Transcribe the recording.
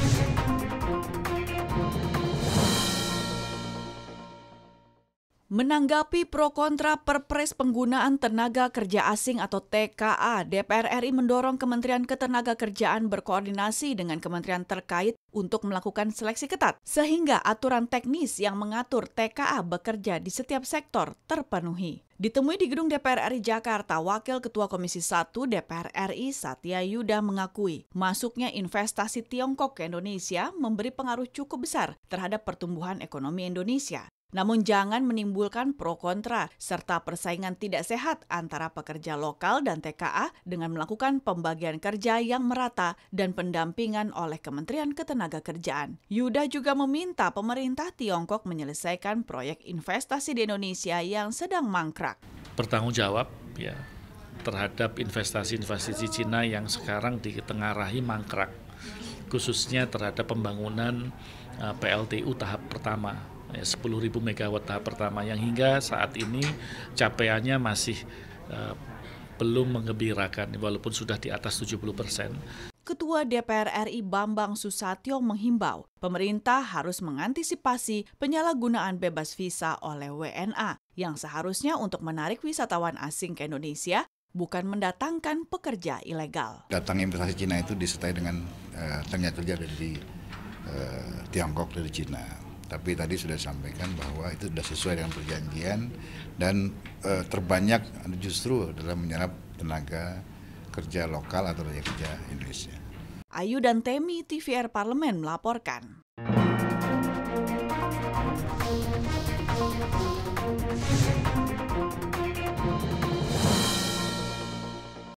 Thank you. Menanggapi pro kontra Perpres Penggunaan Tenaga Kerja Asing atau TKA, DPR RI mendorong Kementerian Ketenagakerjaan berkoordinasi dengan kementerian terkait untuk melakukan seleksi ketat sehingga aturan teknis yang mengatur TKA bekerja di setiap sektor terpenuhi. Ditemui di gedung DPR RI Jakarta, Wakil Ketua Komisi 1 DPR RI Satya Yuda mengakui masuknya investasi Tiongkok ke Indonesia memberi pengaruh cukup besar terhadap pertumbuhan ekonomi Indonesia. Namun jangan menimbulkan pro kontra serta persaingan tidak sehat antara pekerja lokal dan TKA dengan melakukan pembagian kerja yang merata dan pendampingan oleh Kementerian Ketenagakerjaan. Yuda juga meminta pemerintah Tiongkok menyelesaikan proyek investasi di Indonesia yang sedang mangkrak. Bertanggung jawab ya terhadap investasi-investasi Cina yang sekarang ditengarahi mangkrak khususnya terhadap pembangunan eh, PLTU tahap pertama 10.000 ya, megawatt tahap pertama yang hingga saat ini capaiannya masih eh, belum mengembirakan walaupun sudah di atas 70 persen. Ketua DPR RI Bambang Susatyo menghimbau pemerintah harus mengantisipasi penyalahgunaan bebas visa oleh WNA yang seharusnya untuk menarik wisatawan asing ke Indonesia bukan mendatangkan pekerja ilegal. Datang investasi Cina itu disertai dengan uh, eh, ternyata kerja dari uh, Tiongkok dari Cina tapi tadi sudah disampaikan bahwa itu sudah sesuai dengan perjanjian dan e, terbanyak justru dalam menyerap tenaga kerja lokal atau tenaga kerja Indonesia. Ayu dan Temi TVR Parlemen melaporkan.